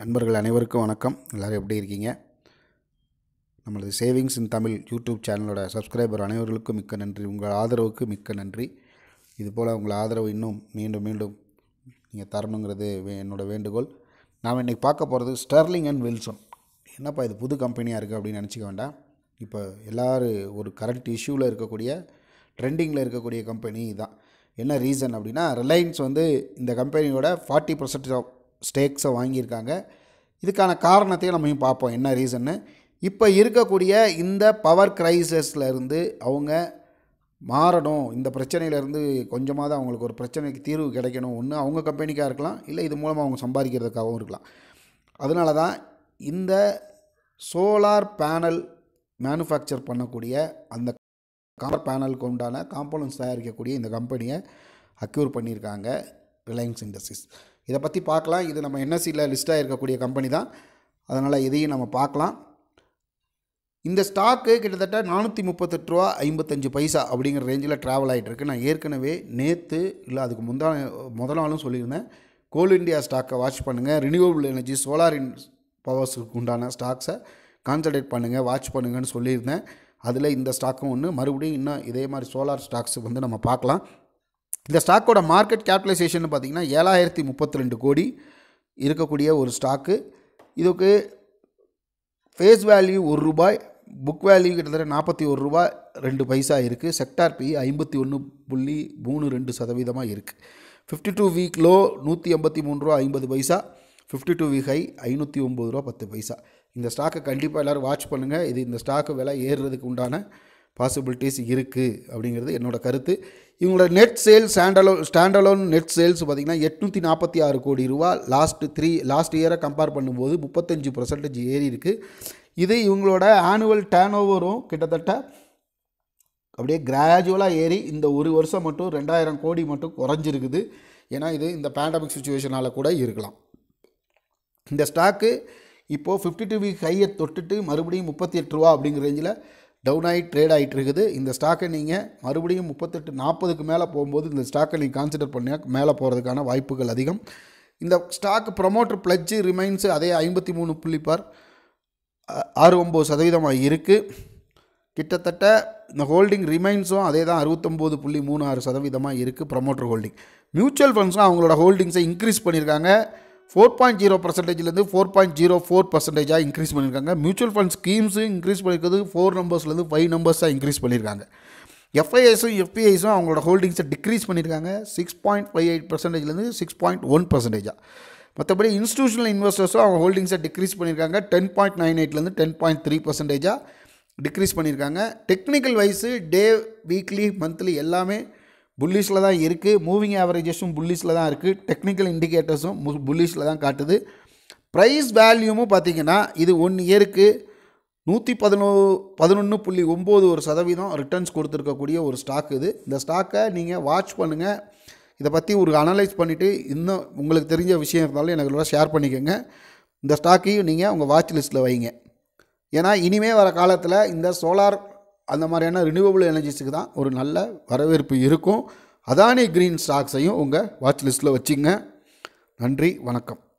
நண்பர்கள் அனைவருக்கும் வணக்கம் எல்லோரும் எப்படி இருக்கீங்க நம்மளது சேவிங்ஸ் இன் தமிழ் யூடியூப் சேனலோட சப்ஸ்கிரைபர் அனைவர்களுக்கும் மிக்க நன்றி உங்கள் ஆதரவுக்கு மிக்க நன்றி இதுபோல் உங்கள் ஆதரவு இன்னும் மீண்டும் மீண்டும் நீங்கள் தரணுங்கிறது என்னோடய வேண்டுகோள் நாம் இன்றைக்கி பார்க்க போகிறது ஸ்டெர்லிங் அண்ட் வில்சன் என்னப்பா இது புது கம்பெனியாக இருக்குது அப்படின்னு நினச்சிக்க வேண்டாம் இப்போ எல்லோரும் ஒரு கரண்ட் இஷ்யூவில் இருக்கக்கூடிய ட்ரெண்டிங்கில் இருக்கக்கூடிய கம்பெனி தான் என்ன ரீசன் அப்படின்னா ரிலையன்ஸ் வந்து இந்த கம்பெனியோட ஃபார்ட்டி பர்சன்டேஜ் ஆஃப் ஸ்டேக்ஸை வாங்கியிருக்காங்க இதுக்கான காரணத்தையும் நம்ம பார்ப்போம் என்ன ரீசன்னு இப்போ இருக்கக்கூடிய இந்த பவர் கிரைசஸில் இருந்து அவங்க மாறணும் இந்த பிரச்சனையிலேருந்து கொஞ்சமாக தான் அவங்களுக்கு ஒரு பிரச்சனைக்கு தீர்வு கிடைக்கணும் ஒன்று அவங்க கம்பெனிக்காக இருக்கலாம் இல்லை இது மூலமாக அவங்க சம்பாதிக்கிறதுக்காகவும் இருக்கலாம் அதனால தான் இந்த சோலார் பேனல் மேனுஃபேக்சர் பண்ணக்கூடிய அந்த கார் பேனலுக்கு உண்டான காம்போனன்ஸ் தயாரிக்கக்கூடிய இந்த கம்பெனியை அக்யூர் பண்ணியிருக்காங்க ரிலையன்ஸ் இண்டஸ்ட்ரீஸ் இதை பற்றி பார்க்கலாம் இது நம்ம என்எஸ்சியில் லிஸ்ட்டாக இருக்கக்கூடிய கம்பெனி தான் அதனால் இதையும் நம்ம பார்க்கலாம் இந்த ஸ்டாக்கு கிட்டத்தட்ட நானூற்றி முப்பத்தெட்டு ரூபா ஐம்பத்தஞ்சு பைசா அப்படிங்கிற ரேஞ்சில் ட்ராவல் ஆகிட்டுருக்கு நான் ஏற்கனவே நேற்று இல்லை அதுக்கு முந்தா முதல் நாளும் சொல்லியிருந்தேன் கோல் இண்டியா ஸ்டாக்கை வாட்ச் பண்ணுங்கள் ரினியூவபிள் எனர்ஜி சோலார் இன் பவர்ஸுக்கு உண்டான ஸ்டாக்ஸை கான்சன்ட்ரேட் பண்ணுங்கள் வாட்ச் பண்ணுங்கன்னு சொல்லியிருந்தேன் அதில் இந்த ஸ்டாக்கும் ஒன்று மறுபடியும் இன்னும் இதே மாதிரி சோலார் ஸ்டாக்ஸுக்கு வந்து நம்ம பார்க்கலாம் இந்த ஸ்டாக்கோட மார்க்கெட் கேபிட்டலைசேஷன் பார்த்திங்கன்னா ஏழாயிரத்தி முப்பத்தி ரெண்டு கோடி இருக்கக்கூடிய ஒரு ஸ்டாக்கு இதுக்கு ஃபேஸ் வேல்யூ ஒரு ரூபாய் புக் வேல்யூ கிட்டத்தட்ட நாற்பத்தி ஒரு ரூபாய் ரெண்டு பைசா இருக்குது செக்டார் பி ஐம்பத்தி ஒன்று புள்ளி மூணு ரெண்டு சதவீதமாக இருக்குது ஃபிஃப்டி டூ வீக் லோ நூற்றி ஐம்பத்தி மூணு ரூபா ஐம்பது பைசா ஃபிஃப்டி டூ வீக் ஹை ஐநூற்றி ஒம்பது ரூபா பத்து பைசா இந்த ஸ்டாக்கை கண்டிப்பாக எல்லோரும் வாட்ச் பண்ணுங்கள் இது இந்த ஸ்டாக்கு விலை ஏறுறதுக்கு உண்டான பாசிபிலிட்டிஸ் இருக்குது அப்படிங்கிறது என்னோடய கருத்து இவங்களோட நெட் சேல்ஸ் ஸ்டாண்டலோ ஸ்டாண்டலோன் நெட் சேல்ஸ் பார்த்திங்கன்னா எட்நூற்றி நாற்பத்தி ஆறு கோடி ரூபா லாஸ்ட்டு த்ரீ லாஸ்ட் இயரை கம்பேர் பண்ணும்போது முப்பத்தஞ்சு பர்சன்டேஜ் ஏறி இருக்குது இது இவங்களோட ஆனுவல் டேன் ஓவரும் கிட்டத்தட்ட அப்படியே கிராஜுவலாக ஏறி இந்த ஒரு வருஷம் மட்டும் ரெண்டாயிரம் கோடி மட்டும் குறைஞ்சிருக்குது ஏன்னா இது இந்த பேண்டமிக் சுச்சுவேஷனால் கூட இருக்கலாம் இந்த ஸ்டாக்கு இப்போது ஃபிஃப்டி டூ வீக் ஹையை தொட்டுட்டு மறுபடியும் முப்பத்தி எட்டு ரூபா அப்படிங்கிற ரேஞ்சில் டவுன் ட்ரேட் ஆகிட்டு இருக்குது இந்த ஸ்டாக்கை நீங்கள் மறுபடியும் முப்பத்தெட்டு நாற்பதுக்கு மேலே போகும்போது இந்த ஸ்டாக்கை நீங்கள் கான்சிடர் பண்ணியா மேலே போகிறதுக்கான வாய்ப்புகள் அதிகம் இந்த ஸ்டாக் ப்ரமோட்டர் பிளட்ஜு ரிமைன்ஸு அதே ஐம்பத்தி மூணு புள்ளி பார் ஆறு ஒம்பது சதவீதமாக இருக்குது கிட்டத்தட்ட இந்த ஹோல்டிங் ரிமைன்ஸும் அதே தான் அறுபத்தொம்போது புள்ளி மூணு ஆறு சதவீதமாக இருக்குது ப்ரமோட்டர் ஹோல்டிங் மியூச்சுவல் ஃபண்ட்ஸ்லாம் அவங்களோட ஹோல்டிங்ஸை இன்க்ரீஸ் பண்ணியிருக்காங்க ஃபோர் பாயிண்ட் ஜீரோ பர்சன்டேஜ்லேருந்து ஃபோர் பாயிண்ட் ஜீரோ ஃபோர் பர்சன்டேஜாக இன்க்ரீஸ் பண்ணியிருக்காங்க மியூச்சுவல் ஃபண்ட் ஸ்கீம்ஸும் இன்க்ரீஸ் பண்ணியிருக்கிறது ஃபோர் நம்பர்ஸ்லேருந்து ஃபைவ் நம்பர்ஸாக இன்க்ரீஸ் பண்ணியிருக்காங்க எஃப்ஐஎஸும் எஃபிஐஸும் அவங்களோட ஹோல்டிங்ஸை டிக்ரீஸ் பண்ணியிருக்காங்க சிக்ஸ் பாயிண்ட் ஃபைவ் எயிட் பர்சன்டேஜ்லேருந்து சிக்ஸ் பாயிண்ட் ஒன் பர்சன்டேஜாக மற்றபடி இன்ஸ்டியூஷனல் இன்வெஸ்டர்ஸும் அவங்க ஹோல்டிங்ஸை டிக்ரீஸ் பண்ணியிருக்காங்க டென் பாயிண்ட் நைன் எயிட்லேருந்து டென் பாயிண்ட் த்ரீ பர்சன்டேஜாக டிக்ரீஸ் பண்ணியிருக்காங்க technical wise day weekly monthly எல்லாமே புல்லிஷில் தான் இருக்குது மூவிங் ஆவரேஜஸும் புல்லிஷில் தான் இருக்குது டெக்னிக்கல் இண்டிகேட்டர்ஸும் புல்லிஷில் தான் காட்டுது ப்ரைஸ் வேல்யூமும் பார்த்திங்கன்னா இது ஒன் இயருக்கு நூற்றி பதினோ பதினொன்று புள்ளி ஒம்பது ஒரு சதவீதம் ரிட்டர்ன்ஸ் கொடுத்துருக்கக்கூடிய ஒரு ஸ்டாக் இது இந்த ஸ்டாக்கை நீங்கள் வாட்ச் பண்ணுங்கள் இதை பற்றி ஒரு அனலைஸ் பண்ணிவிட்டு இன்னும் உங்களுக்கு தெரிஞ்ச விஷயம் இருந்தாலும் எனக்கு ஷேர் பண்ணிக்கோங்க இந்த ஸ்டாக்கையும் நீங்கள் உங்கள் வாட்ச் லிஸ்ட்டில் வைங்க ஏன்னா இனிமேல் வர காலத்தில் இந்த சோலார் அந்த மாதிரியான ரினியூவபிள் எனர்ஜிஸுக்கு தான் ஒரு நல்ல வரவேற்பு இருக்கும் அதானி க்ரீன் ஸ்டாக்ஸையும் உங்கள் வாட்ச் லிஸ்ட்டில் வச்சுங்க நன்றி வணக்கம்